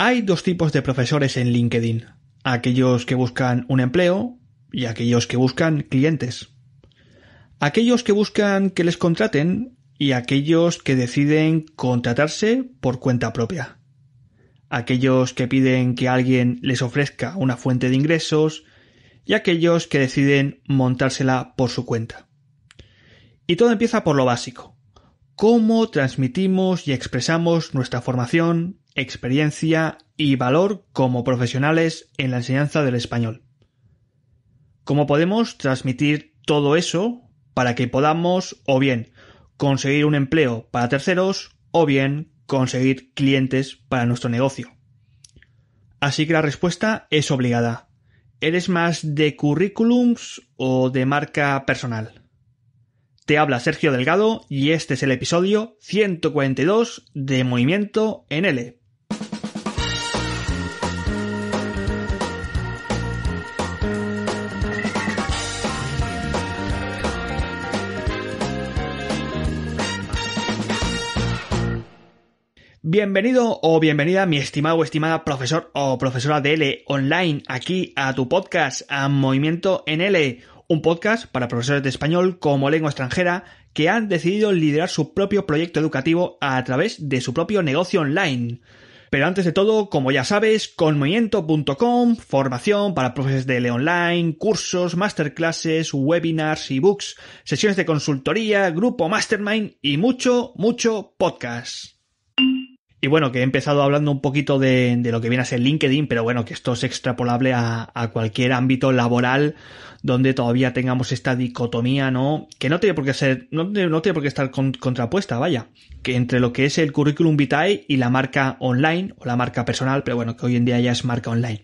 Hay dos tipos de profesores en LinkedIn, aquellos que buscan un empleo y aquellos que buscan clientes. Aquellos que buscan que les contraten y aquellos que deciden contratarse por cuenta propia. Aquellos que piden que alguien les ofrezca una fuente de ingresos y aquellos que deciden montársela por su cuenta. Y todo empieza por lo básico. ¿Cómo transmitimos y expresamos nuestra formación, experiencia y valor como profesionales en la enseñanza del español. ¿Cómo podemos transmitir todo eso para que podamos o bien conseguir un empleo para terceros o bien conseguir clientes para nuestro negocio? Así que la respuesta es obligada. ¿Eres más de currículums o de marca personal? Te habla Sergio Delgado y este es el episodio 142 de Movimiento en L Bienvenido o bienvenida, mi estimado o estimada profesor o profesora de L online, aquí a tu podcast, a Movimiento en L, un podcast para profesores de español como lengua extranjera que han decidido liderar su propio proyecto educativo a través de su propio negocio online. Pero antes de todo, como ya sabes, con movimiento.com, formación para profesores de L online, cursos, masterclasses, webinars, ebooks, sesiones de consultoría, grupo mastermind y mucho, mucho podcast. Y bueno, que he empezado hablando un poquito de, de, lo que viene a ser LinkedIn, pero bueno, que esto es extrapolable a, a, cualquier ámbito laboral donde todavía tengamos esta dicotomía, ¿no? Que no tiene por qué ser, no, no tiene por qué estar contrapuesta, vaya. Que entre lo que es el currículum vitae y la marca online o la marca personal, pero bueno, que hoy en día ya es marca online.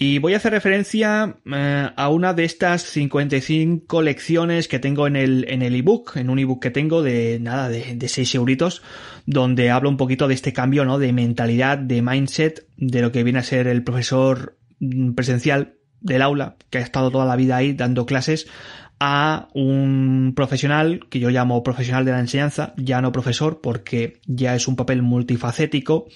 Y voy a hacer referencia eh, a una de estas 55 lecciones que tengo en el, en el ebook, en un ebook que tengo de nada, de, de 6 euritos, donde hablo un poquito de este cambio, ¿no? De mentalidad, de mindset, de lo que viene a ser el profesor mm, presencial del aula, que ha estado toda la vida ahí dando clases, a un profesional que yo llamo profesional de la enseñanza, ya no profesor, porque ya es un papel multifacético,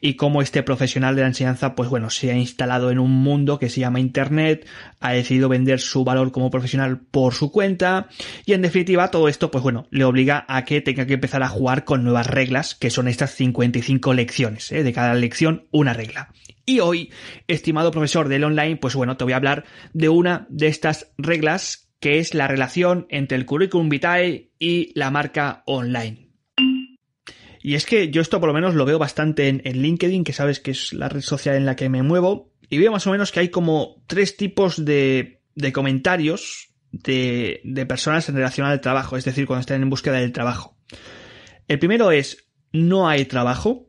y como este profesional de la enseñanza, pues bueno, se ha instalado en un mundo que se llama Internet, ha decidido vender su valor como profesional por su cuenta, y en definitiva todo esto, pues bueno, le obliga a que tenga que empezar a jugar con nuevas reglas, que son estas 55 lecciones, ¿eh? de cada lección una regla. Y hoy, estimado profesor del online, pues bueno, te voy a hablar de una de estas reglas que es la relación entre el currículum vitae y la marca online. Y es que yo esto por lo menos lo veo bastante en, LinkedIn, que sabes que es la red social en la que me muevo, y veo más o menos que hay como tres tipos de, comentarios de, de personas en relación al trabajo, es decir, cuando están en búsqueda del trabajo. El primero es, no hay trabajo,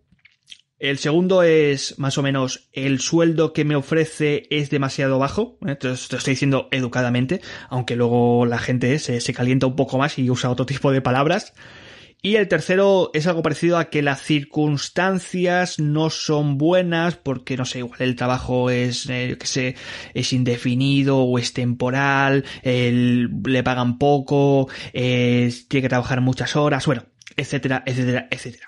el segundo es más o menos el sueldo que me ofrece es demasiado bajo. Esto ¿eh? Te, estoy diciendo educadamente, aunque luego la gente se, calienta un poco más y usa otro tipo de palabras. Y el tercero es algo parecido a que las circunstancias no son buenas porque, no sé, igual el trabajo es, eh, que sé, es indefinido o es temporal, le pagan poco, eh, tiene que trabajar muchas horas, bueno, etcétera, etcétera, etcétera.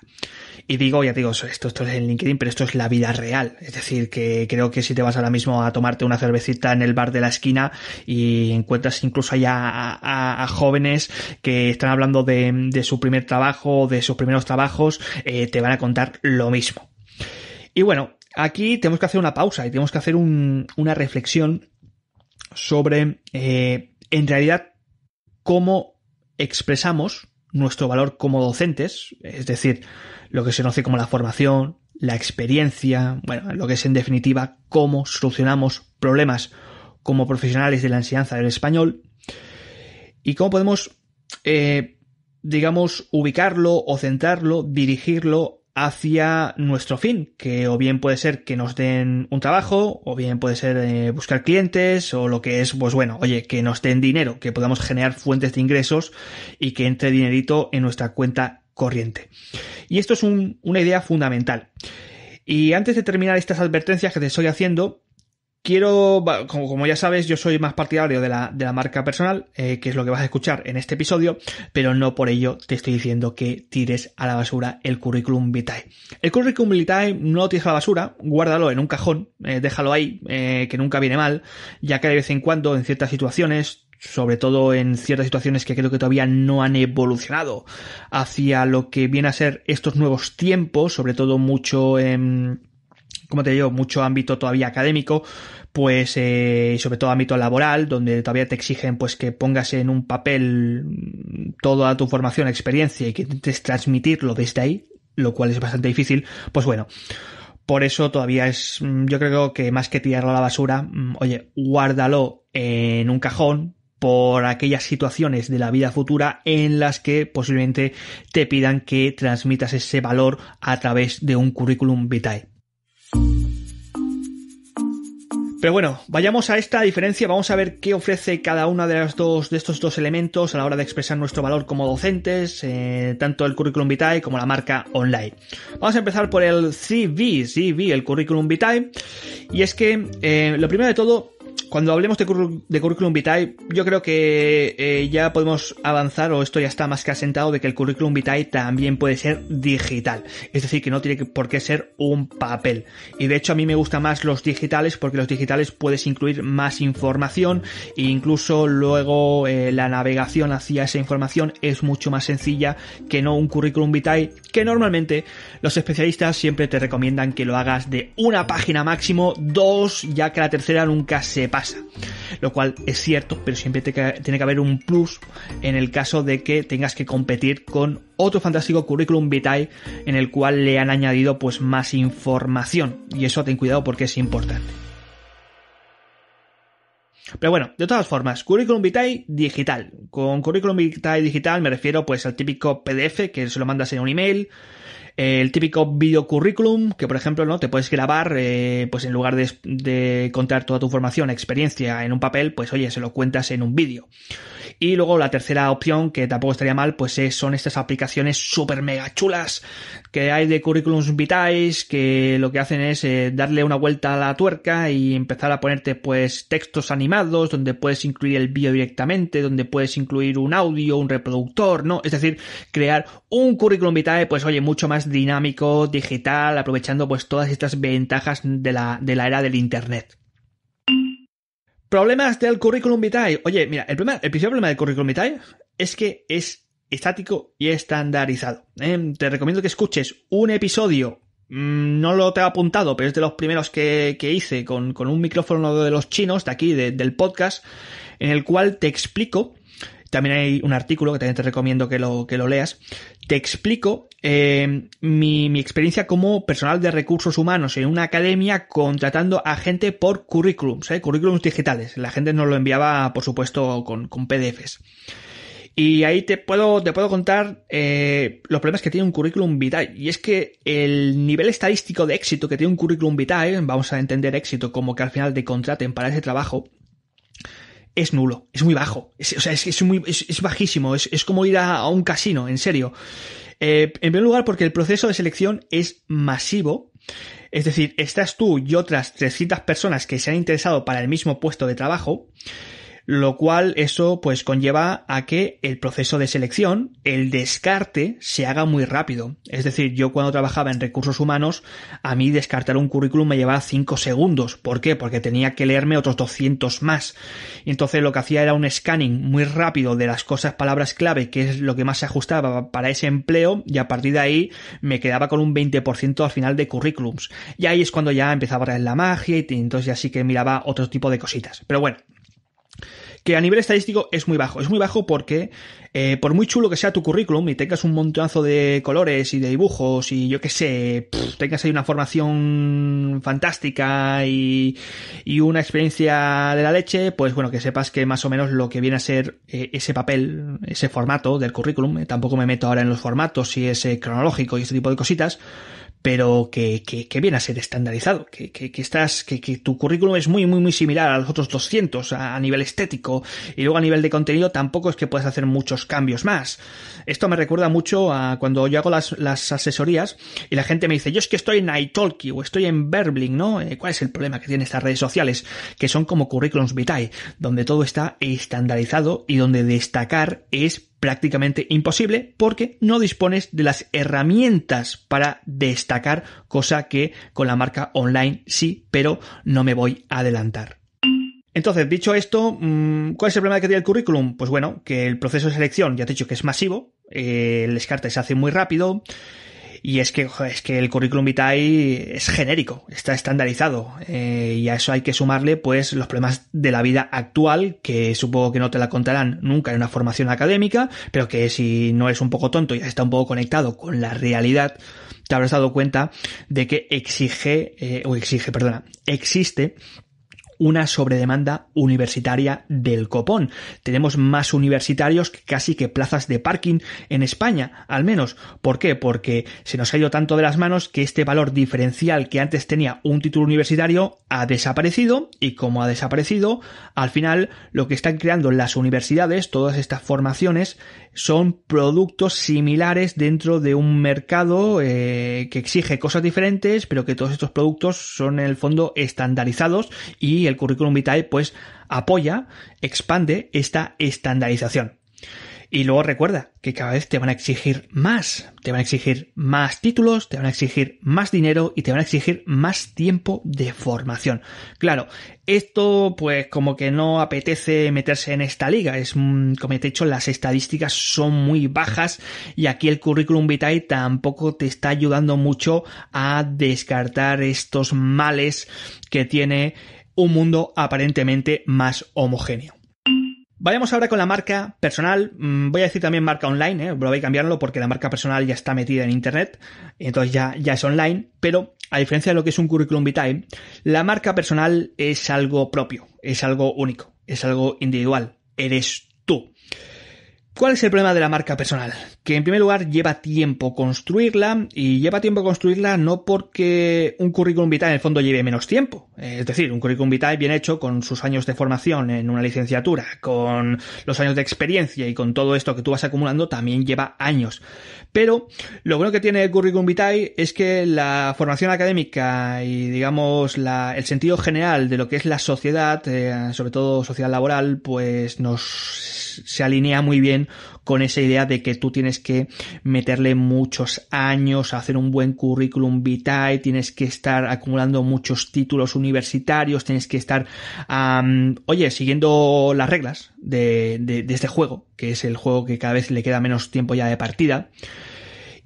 Y digo, ya te digo, esto, esto es en LinkedIn, pero esto es la vida real. Es decir, que creo que si te vas ahora mismo a tomarte una cervecita en el bar de la esquina y encuentras incluso allá a, jóvenes que están hablando de, su primer trabajo, de sus primeros trabajos, eh, te van a contar lo mismo. Y bueno, aquí tenemos que hacer una pausa y tenemos que hacer una reflexión sobre, eh, en realidad, cómo expresamos nuestro valor como docentes, es decir, lo que se conoce como la formación, la experiencia, bueno, lo que es en definitiva cómo solucionamos problemas como profesionales de la enseñanza del español y cómo podemos, eh, digamos, ubicarlo o centrarlo, dirigirlo hacia nuestro fin, que o bien puede ser que nos den un trabajo, o bien puede ser eh, buscar clientes, o lo que es, pues bueno, oye, que nos den dinero, que podamos generar fuentes de ingresos y que entre dinerito en nuestra cuenta corriente. Y esto es una idea fundamental. Y antes de terminar estas advertencias que te estoy haciendo, Quiero, como, ya sabes, yo soy más partidario de la, marca personal, eh, que es lo que vas a escuchar en este episodio, pero no por ello te estoy diciendo que tires a la basura el currículum vitae. El currículum vitae no lo tires a la basura, guárdalo en un cajón, eh, déjalo ahí, eh, que nunca viene mal, ya que de vez en cuando, en ciertas situaciones, sobre todo en ciertas situaciones que creo que todavía no han evolucionado hacia lo que viene a ser estos nuevos tiempos, sobre todo mucho en como te digo, mucho ámbito todavía académico, pues eh, sobre todo ámbito laboral, donde todavía te exigen pues que pongas en un papel mm, toda tu formación, experiencia y que intentes transmitirlo desde ahí, lo cual es bastante difícil, pues bueno. Por eso todavía es, mm, yo creo que más que tirarlo a la basura, mm, oye, guárdalo en un cajón, por aquellas situaciones de la vida futura en las que posiblemente te pidan que transmitas ese valor a través de un currículum vitae. Pero bueno, vayamos a esta diferencia, vamos a ver qué ofrece cada uno de, las dos, de estos dos elementos a la hora de expresar nuestro valor como docentes, eh, tanto el currículum vitae como la marca online. Vamos a empezar por el CV, CV, el currículum vitae, y es que eh, lo primero de todo cuando hablemos de, currículum Vitae, yo creo que eh, ya podemos avanzar, o esto ya está más que asentado, de que el currículum Vitae también puede ser digital. Es decir, que no tiene por qué ser un papel. Y de hecho a mí me gustan más los digitales porque los digitales puedes incluir más información e incluso luego eh, la navegación hacia esa información es mucho más sencilla que no un currículum Vitae que normalmente los especialistas siempre te recomiendan que lo hagas de una página máximo, dos, ya que la tercera nunca se pasa. Lo cual es cierto, pero siempre tiene que haber un plus en el caso de que tengas que competir con otro fantástico currículum vitae en el cual le han añadido pues más información. Y eso ten cuidado porque es importante. Pero bueno, de todas formas, currículum Vitae digital. Con currículum vitae digital me refiero pues al típico PDF que se lo mandas en un email, el típico video currículum que por ejemplo no te puedes grabar eh, pues en lugar de, de, contar toda tu formación experiencia en un papel pues oye se lo cuentas en un vídeo y luego la tercera opción, que tampoco estaría mal, pues son estas aplicaciones súper mega chulas que hay de currículums vitae, que lo que hacen es eh, darle una vuelta a la tuerca y empezar a ponerte pues textos animados, donde puedes incluir el vídeo directamente, donde puedes incluir un audio, un reproductor, ¿no? Es decir, crear un currículum vitae, pues oye, mucho más dinámico, digital, aprovechando pues todas estas ventajas de la, de la era del Internet. Problemas del currículum vitae. Oye, mira, el, primer, el problema del currículum vitae es que es estático y estandarizado. ¿eh? Te recomiendo que escuches un episodio. Mm, no lo te he apuntado, pero es de los primeros que, hice con, un micrófono de los chinos de aquí, del podcast, en el cual te explico también hay un artículo que también te recomiendo que lo, que lo leas. Te explico eh, mi, mi, experiencia como personal de recursos humanos en una academia contratando a gente por currículums, ¿eh? currículums digitales. La gente nos lo enviaba, por supuesto, con, con PDFs. Y ahí te puedo, te puedo contar eh, los problemas que tiene un currículum vitae. Y es que el nivel estadístico de éxito que tiene un currículum vitae, vamos a entender éxito como que al final te contraten para ese trabajo, es nulo, es muy bajo, es, o sea, es, es, es, bajísimo, es, como ir a, un casino, en serio. Eh, en primer lugar, porque el proceso de selección es masivo, es decir, estás tú y otras 300 personas que se han interesado para el mismo puesto de trabajo lo cual eso pues conlleva a que el proceso de selección, el descarte, se haga muy rápido. Es decir, yo cuando trabajaba en recursos humanos, a mí descartar un currículum me llevaba 5 segundos. ¿Por qué? Porque tenía que leerme otros 200 más. Y entonces lo que hacía era un scanning muy rápido de las cosas, palabras clave, que es lo que más se ajustaba para ese empleo, y a partir de ahí me quedaba con un 20% al final de currículums. Y ahí es cuando ya empezaba a ver la magia y entonces ya sí que miraba otro tipo de cositas. Pero bueno, que a nivel estadístico es muy bajo. Es muy bajo porque, eh, por muy chulo que sea tu currículum y tengas un montonazo de colores y de dibujos y yo que sé, tengas ahí una formación fantástica y, y, una experiencia de la leche, pues bueno, que sepas que más o menos lo que viene a ser eh, ese papel, ese formato del currículum, eh, tampoco me meto ahora en los formatos si es cronológico y ese tipo de cositas, pero que, que, viene a ser estandarizado, que, que, que estás, que, que, tu currículum es muy, muy, muy similar a los otros 200 a, nivel estético y luego a nivel de contenido tampoco es que puedas hacer muchos cambios más. Esto me recuerda mucho a cuando yo hago las, las asesorías y la gente me dice, yo es que estoy en Italki o estoy en Berbling, ¿no? Eh, ¿Cuál es el problema que tienen estas redes sociales? Que son como currículums vitae, donde todo está estandarizado y donde destacar es prácticamente imposible porque no dispones de las herramientas para destacar, cosa que con la marca online sí, pero no me voy a adelantar. Entonces, dicho esto, mm, ¿cuál es el problema que tiene el currículum? Pues bueno, que el proceso de selección, ya te he dicho que es masivo, eh, el descarte se hace muy rápido, y es que, es que el currículum vitae es genérico, está estandarizado. Eh, y a eso hay que sumarle, pues, los problemas de la vida actual, que supongo que no te la contarán nunca en una formación académica, pero que si no es un poco tonto y está un poco conectado con la realidad, te habrás dado cuenta de que exige, eh, o exige, perdona, existe una sobredemanda universitaria del copón. Tenemos más universitarios que casi que plazas de parking en España, al menos. ¿Por qué? Porque se nos ha ido tanto de las manos que este valor diferencial que antes tenía un título universitario ha desaparecido y como ha desaparecido, al final lo que están creando las universidades, todas estas formaciones, son productos similares dentro de un mercado eh, que exige cosas diferentes, pero que todos estos productos son en el fondo estandarizados y el currículum vitae pues apoya, expande esta estandarización. Y luego recuerda que cada vez te van a exigir más, te van a exigir más títulos, te van a exigir más dinero y te van a exigir más tiempo de formación. Claro, esto pues como que no apetece meterse en esta liga, es como te he dicho, las estadísticas son muy bajas y aquí el currículum vitae tampoco te está ayudando mucho a descartar estos males que tiene un mundo aparentemente más homogéneo. Vayamos ahora con la marca personal, mm, voy a decir también marca online, ¿eh? voy a cambiarlo porque la marca personal ya está metida en internet, entonces ya, ya es online, pero a diferencia de lo que es un currículum vitae, la marca personal es algo propio, es algo único, es algo individual, eres ¿Cuál es el problema de la marca personal? Que en primer lugar lleva tiempo construirla y lleva tiempo construirla no porque un currículum vitae en el fondo lleve menos tiempo. Eh, es decir, un currículum vitae bien hecho con sus años de formación en una licenciatura, con los años de experiencia y con todo esto que tú vas acumulando también lleva años. Pero lo bueno que tiene el currículum vitae es que la formación académica y digamos la, el sentido general de lo que es la sociedad, eh, sobre todo sociedad laboral, pues nos se alinea muy bien con esa idea de que tú tienes que meterle muchos años, a hacer un buen currículum vitae, tienes que estar acumulando muchos títulos universitarios, tienes que estar, oye, siguiendo las reglas de este juego, que es el juego que cada vez le queda menos tiempo ya de partida.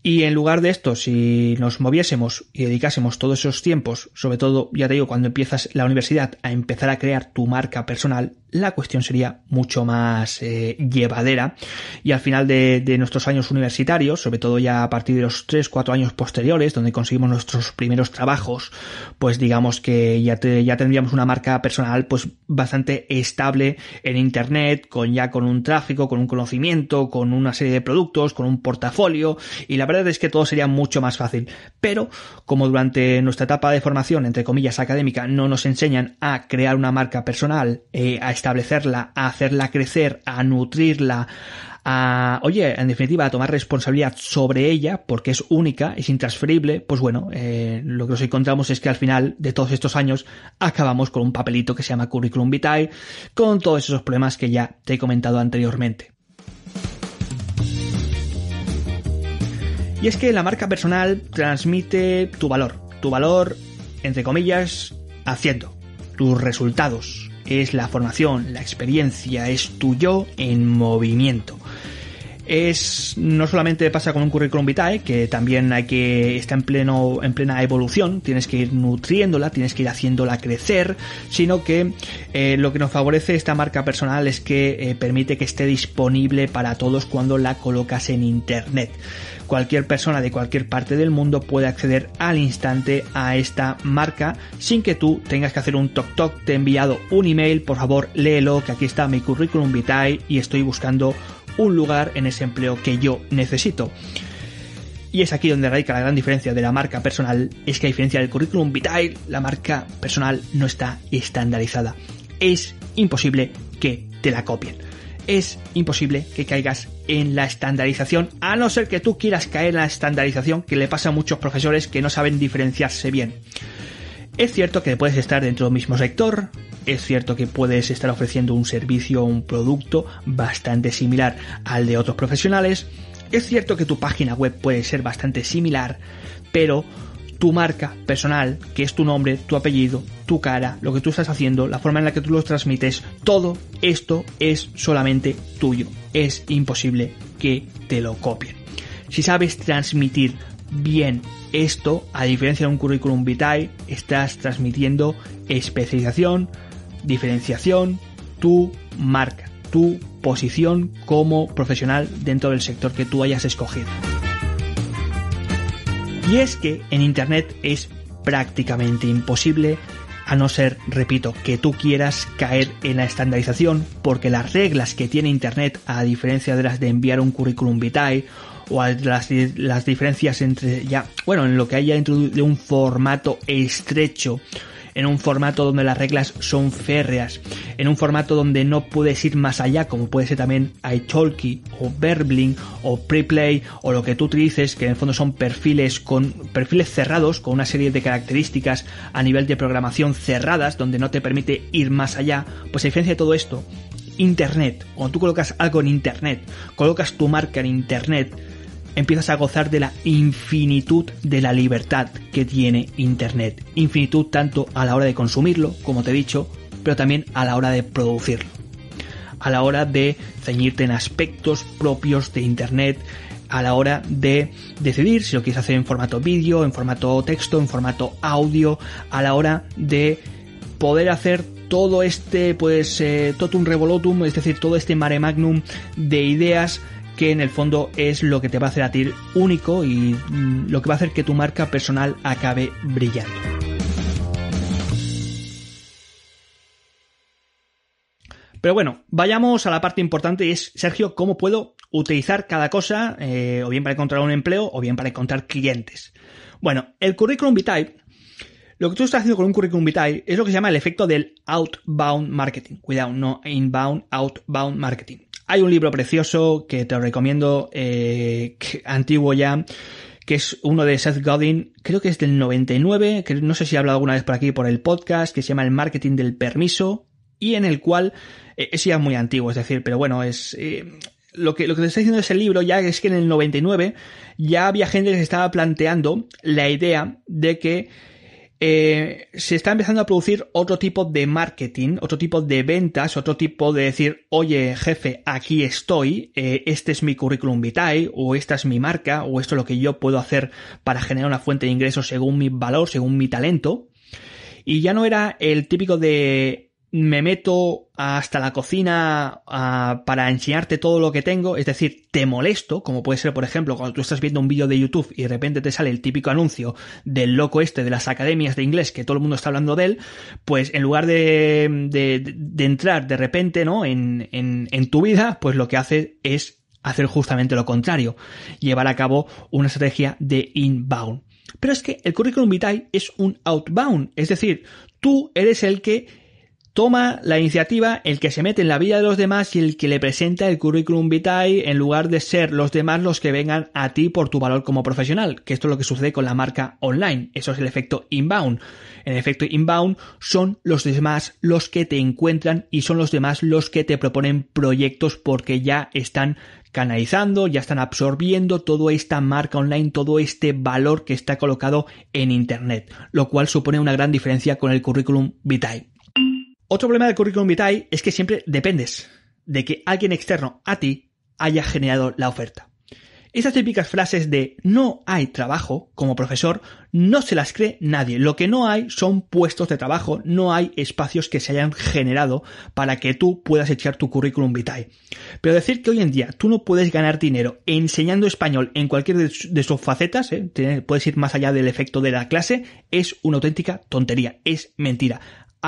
Y en lugar de esto, si nos moviésemos y dedicásemos todos esos tiempos, sobre todo, ya te digo, cuando empiezas la universidad, a empezar a crear tu marca personal, la cuestión sería mucho más eh, llevadera y al final de, nuestros años universitarios, sobre todo ya a partir de los 3-4 años posteriores, donde conseguimos nuestros primeros trabajos, pues digamos que ya, ya tendríamos una marca personal pues bastante estable en Internet, con ya con un tráfico, con un conocimiento, con una serie de productos, con un portafolio y la verdad es que todo sería mucho más fácil. Pero como durante nuestra etapa de formación, entre comillas, académica, no nos enseñan a crear una marca personal, eh, a establecerla, a hacerla crecer, a nutrirla, a, oye, en definitiva, a tomar responsabilidad sobre ella, porque es única, es intransferible, pues bueno, eh, lo que nos encontramos es que al final de todos estos años acabamos con un papelito que se llama Curriculum Vitae, con todos esos problemas que ya te he comentado anteriormente. Y es que la marca personal transmite tu valor, tu valor, entre comillas, haciendo, tus resultados, es la formación, la experiencia, es tu yo en movimiento es no solamente pasa con un currículum vitae, que también hay que está en pleno en plena evolución, tienes que ir nutriéndola, tienes que ir haciéndola crecer, sino que eh, lo que nos favorece esta marca personal es que eh, permite que esté disponible para todos cuando la colocas en internet. Cualquier persona de cualquier parte del mundo puede acceder al instante a esta marca sin que tú tengas que hacer un toc toc, te he enviado un email, por favor léelo, que aquí está mi currículum vitae y estoy buscando un lugar en ese empleo que yo necesito. Y es aquí donde radica la gran diferencia de la marca personal, es que a diferencia del currículum vitae, la marca personal no está estandarizada. Es imposible que te la copien. Es imposible que caigas en la estandarización, a no ser que tú quieras caer en la estandarización que le pasa a muchos profesores que no saben diferenciarse bien. Es cierto que puedes estar dentro del mismo sector, es cierto que puedes estar ofreciendo un servicio o un producto bastante similar al de otros profesionales. Es cierto que tu página web puede ser bastante similar, pero tu marca personal, que es tu nombre, tu apellido, tu cara, lo que tú estás haciendo, la forma en la que tú los transmites, todo esto es solamente tuyo. Es imposible que te lo copien. Si sabes transmitir bien esto, a diferencia de un currículum vitae, estás transmitiendo especialización, diferenciación, tu marca, tu posición como profesional dentro del sector que tú hayas escogido. Y es que en Internet es prácticamente imposible, a no ser, repito, que tú quieras caer en la estandarización, porque las reglas que tiene Internet, a diferencia de las de enviar un currículum vitae, o las, diferencias entre ya, bueno, en lo que haya dentro de un formato estrecho en un formato donde las reglas son férreas, en un formato donde no puedes ir más allá, como puede ser también italki o Verbling o Preplay o lo que tú utilices, que en el fondo son perfiles con perfiles cerrados con una serie de características a nivel de programación cerradas donde no te permite ir más allá, pues a diferencia de todo esto, internet, cuando tú colocas algo en internet, colocas tu marca en internet, empiezas a gozar de la infinitud de la libertad que tiene Internet. Infinitud tanto a la hora de consumirlo, como te he dicho, pero también a la hora de producirlo. A la hora de ceñirte en aspectos propios de Internet, a la hora de decidir si lo quieres hacer en formato vídeo, en formato texto, en formato audio, a la hora de poder hacer todo este, pues, eh, totum revolotum, es decir, todo este mare magnum de ideas que en el fondo es lo que te va a hacer a ti único y mm, lo que va a hacer que tu marca personal acabe brillando. Pero bueno, vayamos a la parte importante y es, Sergio, ¿cómo puedo utilizar cada cosa, eh, o bien para encontrar un empleo, o bien para encontrar clientes? Bueno, el currículum vitae lo que tú estás haciendo con un currículum vitae es lo que se llama el efecto del outbound marketing. Cuidado, no inbound, outbound marketing. Hay un libro precioso que te recomiendo, eh, antiguo ya, que es uno de Seth Godin, creo que es del 99, que no sé si he hablado alguna vez por aquí por el podcast, que se llama El Marketing del Permiso, y en el cual eh, es ya muy antiguo, es decir, pero bueno, es... Eh, lo que, lo que te está diciendo ese libro ya es que en el 99 ya había gente que se estaba planteando la idea de que eh, se está empezando a producir otro tipo de marketing, otro tipo de ventas, otro tipo de decir, oye jefe, aquí estoy, eh, este es mi currículum vitae, o esta es mi marca, o esto es lo que yo puedo hacer para generar una fuente de ingresos según mi valor, según mi talento. Y ya no era el típico de me meto hasta la cocina ah, para enseñarte todo lo que tengo, es decir, te molesto, como puede ser, por ejemplo, cuando tú estás viendo un vídeo de YouTube y de repente te sale el típico anuncio del loco este de las academias de inglés que todo el mundo está hablando de él, pues en lugar de, de, entrar de repente, ¿no? En, en tu vida, pues lo que hace es hacer justamente lo contrario, llevar a cabo una estrategia de inbound. Pero es que el currículum vitae es un outbound, es decir, tú eres el que Toma la iniciativa el que se mete en la vida de los demás y el que le presenta el currículum vitae en lugar de ser los demás los que vengan a ti por tu valor como profesional, que esto es lo que sucede con la marca online, eso es el efecto inbound. En el efecto inbound son los demás los que te encuentran y son los demás los que te proponen proyectos porque ya están canalizando, ya están absorbiendo toda esta marca online, todo este valor que está colocado en Internet, lo cual supone una gran diferencia con el currículum vitae. Otro problema del currículum vitae es que siempre dependes de que alguien externo a ti haya generado la oferta. Estas típicas frases de no hay trabajo como profesor no se las cree nadie. Lo que no hay son puestos de trabajo, no hay espacios que se hayan generado para que tú puedas echar tu currículum vitae. Pero decir que hoy en día tú no puedes ganar dinero enseñando español en cualquier de sus facetas, ¿eh? puedes ir más allá del efecto de la clase, es una auténtica tontería, es mentira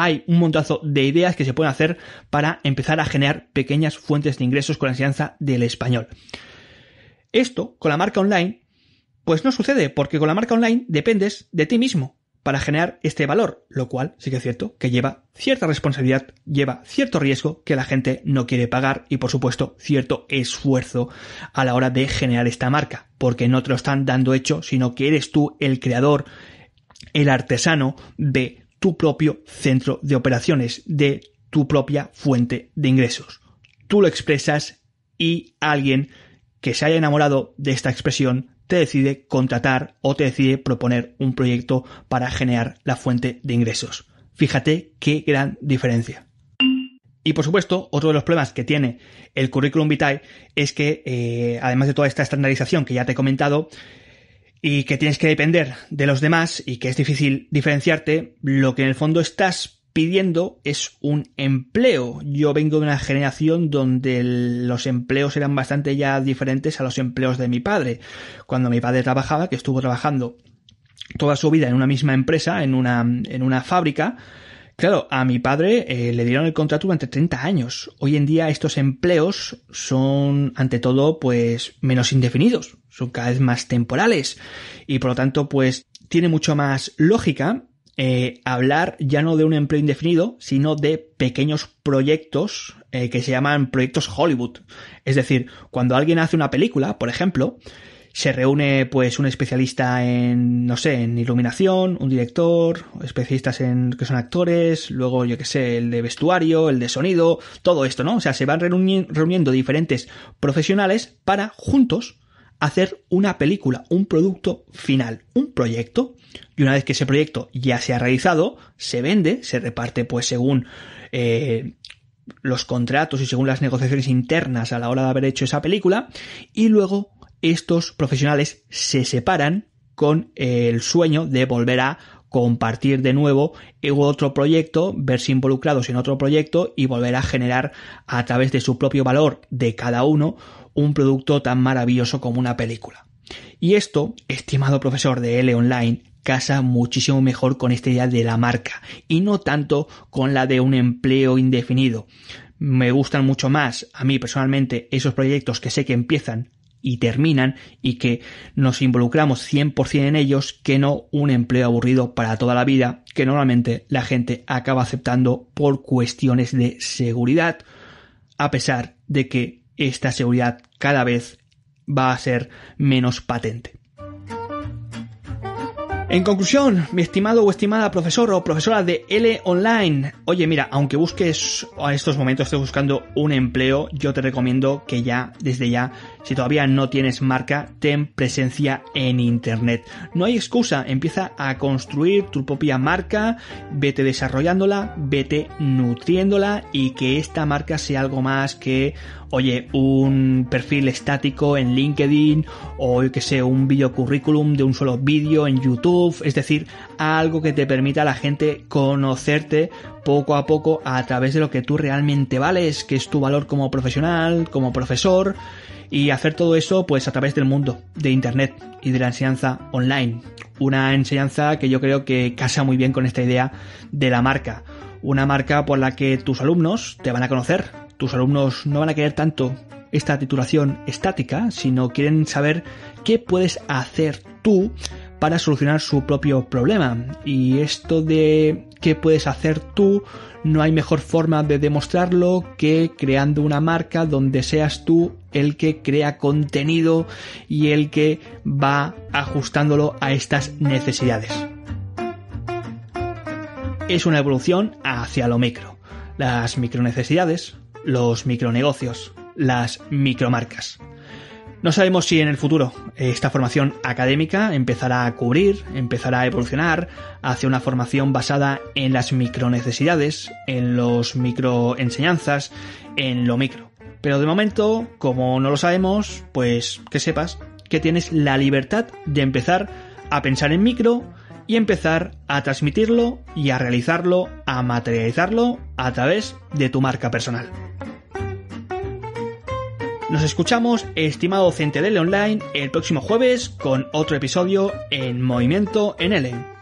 hay un montazo de ideas que se pueden hacer para empezar a generar pequeñas fuentes de ingresos con la enseñanza del español. Esto, con la marca online, pues no sucede, porque con la marca online dependes de ti mismo para generar este valor, lo cual sí que es cierto que lleva cierta responsabilidad, lleva cierto riesgo que la gente no quiere pagar y por supuesto cierto esfuerzo a la hora de generar esta marca, porque no te lo están dando hecho, sino que eres tú el creador, el artesano de tu propio centro de operaciones, de tu propia fuente de ingresos. Tú lo expresas y alguien que se haya enamorado de esta expresión te decide contratar o te decide proponer un proyecto para generar la fuente de ingresos. Fíjate qué gran diferencia. Y por supuesto, otro de los problemas que tiene el currículum vitae es que, eh, además de toda esta estandarización que ya te he comentado, y que tienes que depender de los demás y que es difícil diferenciarte, lo que en el fondo estás pidiendo es un empleo. Yo vengo de una generación donde los empleos eran bastante ya diferentes a los empleos de mi padre. Cuando mi padre trabajaba, que estuvo trabajando toda su vida en una misma empresa, en una, en una fábrica, Claro, a mi padre eh, le dieron el contrato durante 30 años. Hoy en día estos empleos son, ante todo, pues menos indefinidos, son cada vez más temporales y por lo tanto, pues tiene mucho más lógica eh, hablar ya no de un empleo indefinido, sino de pequeños proyectos eh, que se llaman proyectos Hollywood. Es decir, cuando alguien hace una película, por ejemplo, se reúne pues un especialista en, no sé, en iluminación, un director, especialistas en que son actores, luego yo que sé, el de vestuario, el de sonido, todo esto, ¿no? O sea, se van reuniendo diferentes profesionales para juntos hacer una película, un producto final, un proyecto. Y una vez que ese proyecto ya se ha realizado, se vende, se reparte pues según eh, los contratos y según las negociaciones internas a la hora de haber hecho esa película. Y luego estos profesionales se separan con el sueño de volver a compartir de nuevo otro proyecto, verse involucrados en otro proyecto y volver a generar a través de su propio valor de cada uno un producto tan maravilloso como una película. Y esto, estimado profesor de L Online, casa muchísimo mejor con esta idea de la marca y no tanto con la de un empleo indefinido. Me gustan mucho más a mí personalmente esos proyectos que sé que empiezan y terminan y que nos involucramos 100% en ellos que no un empleo aburrido para toda la vida que normalmente la gente acaba aceptando por cuestiones de seguridad a pesar de que esta seguridad cada vez va a ser menos patente. En conclusión, mi estimado o estimada profesor o profesora de L Online, oye mira, aunque busques a estos momentos, estés buscando un empleo, yo te recomiendo que ya, desde ya, si todavía no tienes marca, ten presencia en Internet. No hay excusa, empieza a construir tu propia marca, vete desarrollándola, vete nutriéndola y que esta marca sea algo más que, oye, un perfil estático en LinkedIn o yo que sé, un videocurrículum currículum de un solo vídeo en YouTube, es decir, algo que te permita a la gente conocerte poco a poco a través de lo que tú realmente vales, que es tu valor como profesional, como profesor y hacer todo eso pues a través del mundo de internet y de la enseñanza online una enseñanza que yo creo que casa muy bien con esta idea de la marca una marca por la que tus alumnos te van a conocer tus alumnos no van a querer tanto esta titulación estática sino quieren saber qué puedes hacer tú para solucionar su propio problema. Y esto de qué puedes hacer tú, no hay mejor forma de demostrarlo que creando una marca donde seas tú el que crea contenido y el que va ajustándolo a estas necesidades. Es una evolución hacia lo micro. Las micronecesidades, los micronegocios, las micromarcas. No sabemos si en el futuro eh, esta formación académica empezará a cubrir, empezará a evolucionar hacia una formación basada en las micronecesidades, en los microenseñanzas, en lo micro. Pero de momento, como no lo sabemos, pues que sepas que tienes la libertad de empezar a pensar en micro y empezar a transmitirlo y a realizarlo, a materializarlo a través de tu marca personal. Nos escuchamos, estimado docente de Online, el próximo jueves con otro episodio en Movimiento en L.